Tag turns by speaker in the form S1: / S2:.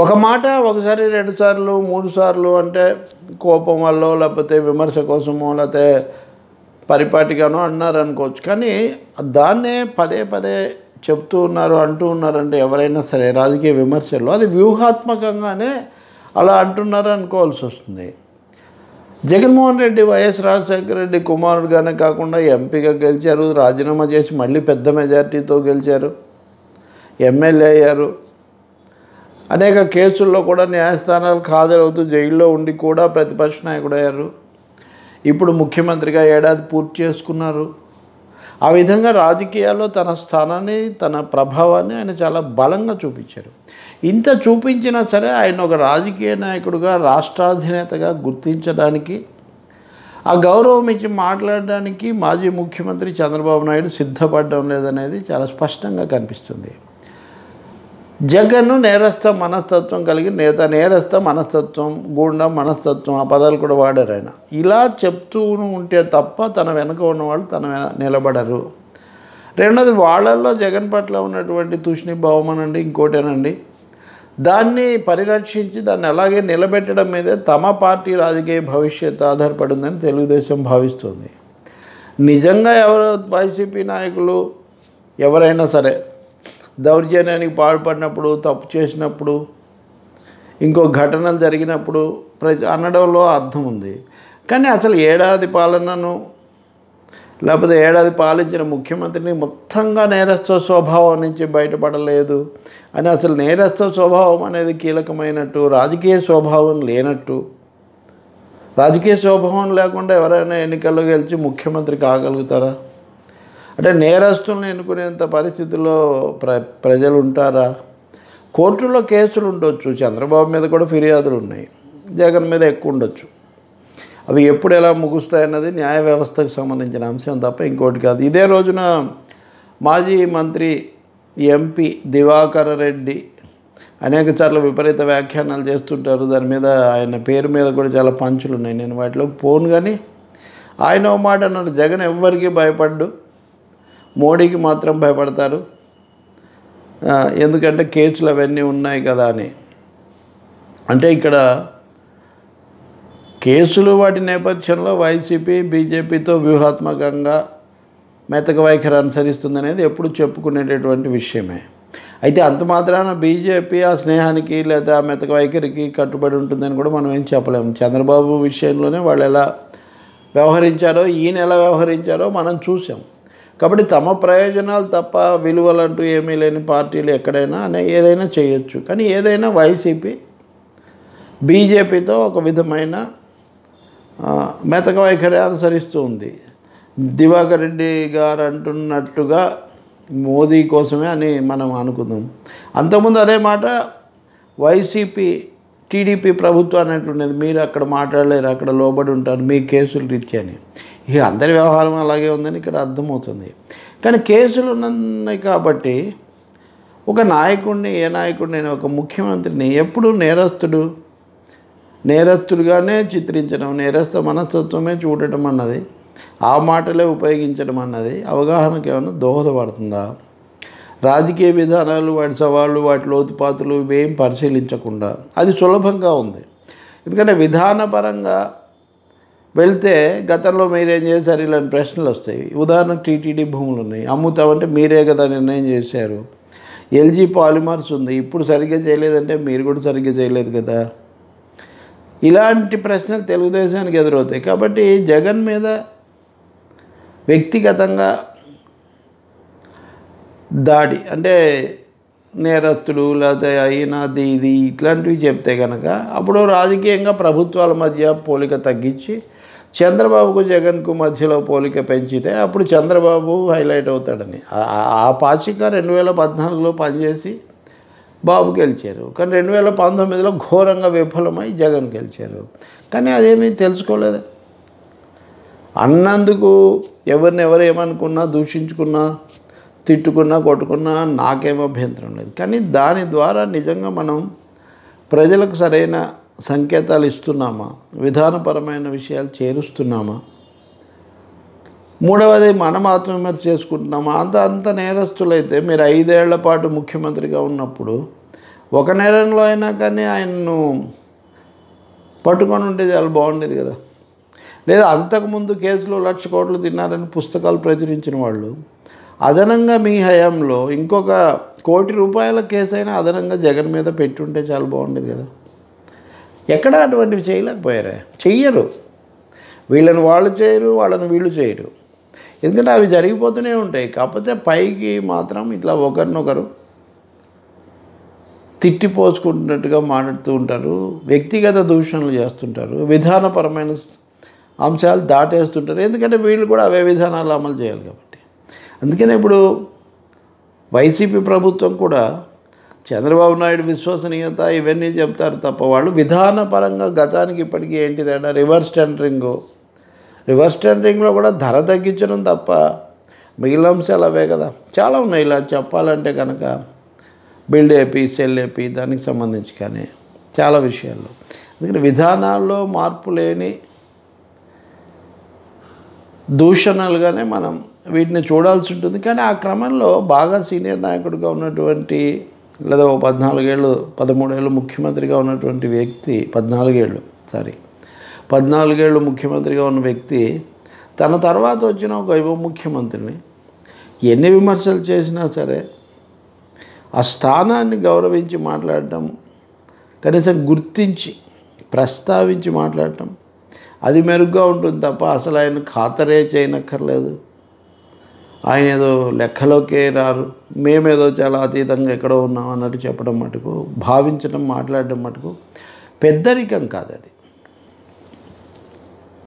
S1: ఒక మాట ఒకసారి రెండు సార్లు మూడు సార్లు అంటే కోపం వల్ల లేకపోతే విమర్శ కోసమో లేకపోతే పరిపాటిగానో అన్నారనుకోవచ్చు కానీ దాన్నే పదే పదే చెప్తూ ఉన్నారు అంటూ ఉన్నారంటే ఎవరైనా సరే రాజకీయ విమర్శల్లో అది వ్యూహాత్మకంగానే అలా అంటున్నారు అనుకోవాల్సి వస్తుంది జగన్మోహన్ రెడ్డి వైఎస్ రాజశేఖర రెడ్డి కుమారుడుగానే కాకుండా ఎంపీగా గెలిచారు రాజీనామా చేసి మళ్ళీ పెద్ద మెజార్టీతో గెలిచారు ఎమ్మెల్యే అయ్యారు అనేక కేసుల్లో కూడా న్యాయస్థానాలు హాజరవుతూ జైల్లో ఉండి కూడా ప్రతిపక్ష నాయకుడయ్యారు ఇప్పుడు ముఖ్యమంత్రిగా ఏడాది పూర్తి చేసుకున్నారు ఆ విధంగా రాజకీయాల్లో తన స్థానాన్ని తన ప్రభావాన్ని ఆయన చాలా బలంగా చూపించారు ఇంత చూపించినా సరే ఆయన ఒక రాజకీయ నాయకుడుగా రాష్ట్రాధినేతగా గుర్తించడానికి ఆ గౌరవం ఇచ్చి మాట్లాడడానికి మాజీ ముఖ్యమంత్రి చంద్రబాబు నాయుడు సిద్ధపడడం లేదనేది చాలా స్పష్టంగా కనిపిస్తుంది జగన్ను నేరస్థ మనస్తత్వం కలిగి నేత నేరస్థ మనస్తత్వం గూండం మనస్తత్వం ఆ పదాలు కూడా వాడారు ఆయన ఇలా చెప్తూ ఉంటే తప్ప తన వెనక ఉన్నవాళ్ళు తన నిలబడరు రెండోది వాళ్ళల్లో జగన్ పట్ల ఉన్నటువంటి తూష్ణీభావం అనండి ఇంకోటేనండి దాన్ని పరిరక్షించి దాన్ని అలాగే నిలబెట్టడం మీదే తమ పార్టీ రాజకీయ భవిష్యత్తు ఆధారపడిందని తెలుగుదేశం భావిస్తుంది నిజంగా ఎవరు వైసీపీ నాయకులు ఎవరైనా సరే దౌర్జన్యానికి పాల్పడినప్పుడు తప్పు చేసినప్పుడు ఇంకో ఘటనలు జరిగినప్పుడు ప్ర అనడంలో అర్థం ఉంది కానీ అసలు ఏడాది పాలనను లేకపోతే ఏడాది పాలించిన ముఖ్యమంత్రిని మొత్తంగా నేరస్థ స్వభావం నుంచి బయటపడలేదు అని అసలు నేరస్థ స్వభావం అనేది కీలకమైనట్టు రాజకీయ స్వభావం లేనట్టు రాజకీయ స్వభావం లేకుండా ఎవరైనా ఎన్నికల్లో గెలిచి ముఖ్యమంత్రి కాగలుగుతారా అంటే నేరస్తులను ఎన్నుకునేంత పరిస్థితుల్లో ప్ర ప్రజలు ఉంటారా కోర్టులో కేసులు ఉండొచ్చు చంద్రబాబు మీద కూడా ఫిర్యాదులు ఉన్నాయి జగన్ మీద ఎక్కువ ఉండొచ్చు అవి ఎప్పుడు ఎలా ముగుస్తాయన్నది న్యాయ వ్యవస్థకు సంబంధించిన అంశం తప్ప ఇంకోటి కాదు ఇదే రోజున మాజీ మంత్రి ఎంపీ దివాకర రెడ్డి అనేక సార్లు విపరీత వ్యాఖ్యానాలు చేస్తుంటారు దాని మీద ఆయన పేరు మీద కూడా చాలా పంచులు ఉన్నాయి నేను వాటిలోకి పోను కానీ ఆయన మాట అన్నారు జగన్ ఎవ్వరికీ భయపడ్డు మోడీకి మాత్రం భయపడతారు ఎందుకంటే కేసులు అవన్నీ ఉన్నాయి కదా అని అంటే ఇక్కడ కేసులు వాటి నేపథ్యంలో వైసీపీ బీజేపీతో వ్యూహాత్మకంగా మెతక వైఖరి అనుసరిస్తుంది అనేది ఎప్పుడు చెప్పుకునేటటువంటి విషయమే అయితే అంత మాత్రాన బీజేపీ ఆ స్నేహానికి లేదా ఆ మెతక వైఖరికి కట్టుబడి ఉంటుందని కూడా మనం ఏం చెప్పలేము చంద్రబాబు విషయంలోనే వాళ్ళు ఎలా వ్యవహరించారో ఈయన ఎలా వ్యవహరించారో మనం చూసాం కాబట్టి తమ ప్రయోజనాలు తప్ప విలువలంటూ ఏమీ లేని పార్టీలు ఎక్కడైనా ఏదైనా చేయొచ్చు కానీ ఏదైనా వైసీపీ బీజేపీతో ఒక విధమైన మెతక వైఖరి అనుసరిస్తూ ఉంది దివాకర్ రెడ్డి గారు అంటున్నట్టుగా మోదీ కోసమే అని మనం అనుకుందాం అంతకుముందు అదే మాట వైసీపీ టీడీపీ ప్రభుత్వాన్ని అనేటువంటిది మీరు అక్కడ మాట్లాడలేరు అక్కడ లోబడి ఉంటారు మీ కేసులు రీత్యాని ఇక అందరి వ్యవహారం అలాగే ఉందని ఇక్కడ అర్థమవుతుంది కానీ కేసులు ఉన్నాయి కాబట్టి ఒక నాయకుడిని ఏ నాయకుడిని ఒక ముఖ్యమంత్రిని ఎప్పుడు నేరస్తుడు నేరస్తుడుగానే చిత్రించడం నేరస్థ మనస్తత్వమే చూడటం అన్నది ఆ మాటలే ఉపయోగించడం అన్నది అవగాహనకు ఏమైనా దోహదపడుతుందా రాజకీయ విధానాలు వాటి సవాళ్ళు వాటి లోతుపాతులు ఇవేం పరిశీలించకుండా అది సులభంగా ఉంది ఎందుకంటే విధానపరంగా వెళ్తే గతంలో మీరేం చేశారు ఇలాంటి ప్రశ్నలు వస్తాయి ఉదాహరణ టీటీడీ భూములు ఉన్నాయి అమ్ముతామంటే మీరే కదా నిర్ణయం చేశారు ఎల్జీ పాలిమర్స్ ఉంది ఇప్పుడు సరిగ్గా చేయలేదంటే మీరు కూడా సరిగ్గా చేయలేదు కదా ఇలాంటి ప్రశ్నలు తెలుగుదేశానికి ఎదురవుతాయి కాబట్టి జగన్ మీద వ్యక్తిగతంగా దాడి అంటే నేరస్తులు లేకపోతే అయినది ఇది ఇట్లాంటివి చెప్తే కనుక అప్పుడు రాజకీయంగా ప్రభుత్వాల మధ్య పోలిక తగ్గించి చంద్రబాబుకు జగన్కు మధ్యలో పోలిక పెంచితే అప్పుడు చంద్రబాబు హైలైట్ అవుతాడని ఆ పాచిక రెండు వేల పద్నాలుగులో పనిచేసి బాబు గెలిచారు కానీ రెండు వేల పంతొమ్మిదిలో ఘోరంగా విఫలమై జగన్ గెలిచారు కానీ అదేమీ తెలుసుకోలేదు అన్నందుకు ఎవరిని ఎవరు ఏమనుకున్నా దూషించుకున్నా తిట్టుకున్నా కొట్టుకున్నా నాకేం అభ్యంతరం లేదు కానీ దాని ద్వారా నిజంగా మనం ప్రజలకు సరైన సంకేతాలు ఇస్తున్నామా విధానపరమైన విషయాలు చేరుస్తున్నామా మూడవది మనం ఆత్మవిమర్శ చేసుకుంటున్నామా అంత అంత నేరస్తులైతే మీరు ఐదేళ్ల పాటు ముఖ్యమంత్రిగా ఉన్నప్పుడు ఒక నేరంలో అయినా కానీ ఆయన్ను పట్టుకొని ఉంటే చాలా బాగుండేది కదా లేదా అంతకుముందు కేసులో లక్ష కోట్లు తిన్నారని పుస్తకాలు ప్రచురించిన వాళ్ళు అదనంగా మీ హయాంలో ఇంకొక కోటి రూపాయల కేసు అయినా అదనంగా జగన్ మీద పెట్టుంటే చాలా బాగుండేది కదా ఎక్కడ అటువంటివి చేయలేకపోయారే చెయ్యరు వీళ్ళని వాళ్ళు చేయరు వాళ్ళని వీళ్ళు చేయరు ఎందుకంటే అవి జరిగిపోతూనే ఉంటాయి కాకపోతే పైకి మాత్రం ఇట్లా ఒకరినొకరు తిట్టిపోసుకుంటున్నట్టుగా మాట్లాడుతూ ఉంటారు వ్యక్తిగత దూషణలు చేస్తుంటారు విధానపరమైన అంశాలు దాటేస్తుంటారు ఎందుకంటే వీళ్ళు కూడా అవే విధానాలు అమలు చేయాలి అందుకనే ఇప్పుడు వైసీపీ ప్రభుత్వం కూడా చంద్రబాబు నాయుడు విశ్వసనీయత ఇవన్నీ చెప్తారు తప్ప వాళ్ళు విధానపరంగా గతానికి ఇప్పటికీ ఏంటి తేడా రివర్స్ టెండరింగు రివర్స్ టెండరింగ్లో కూడా ధర తగ్గించడం తప్ప మిగిలిన అంశాలు అవే కదా చాలా ఉన్నాయి ఇలా చెప్పాలంటే కనుక బిల్డ్ ఏపి సెల్ ఏపీ దానికి సంబంధించి కానీ చాలా విషయాల్లో అందుకని విధానాల్లో మార్పు లేని దూషణలుగానే మనం వీటిని చూడాల్సి ఉంటుంది కానీ ఆ క్రమంలో బాగా సీనియర్ నాయకుడిగా ఉన్నటువంటి లేదా ఓ పద్నాలుగేళ్ళు పదమూడేళ్ళు ముఖ్యమంత్రిగా ఉన్నటువంటి వ్యక్తి పద్నాలుగేళ్ళు సారీ పద్నాలుగేళ్ళు ముఖ్యమంత్రిగా ఉన్న వ్యక్తి తన తర్వాత వచ్చిన ఒక యువ ముఖ్యమంత్రిని ఎన్ని విమర్శలు చేసినా సరే ఆ స్థానాన్ని గౌరవించి మాట్లాడటం కనీసం గుర్తించి ప్రస్తావించి మాట్లాడటం అది మెరుగ్గా ఉంటుంది తప్ప అసలు ఆయన ఖాతరే చేయనక్కర్లేదు ఆయన ఏదో లెక్కలోకే రారు మేమేదో చాలా అతీతంగా ఎక్కడో ఉన్నాం అన్నట్టు చెప్పడం మటుకు భావించడం మాట్లాడడం మటుకు పెద్దరికం కాదు అది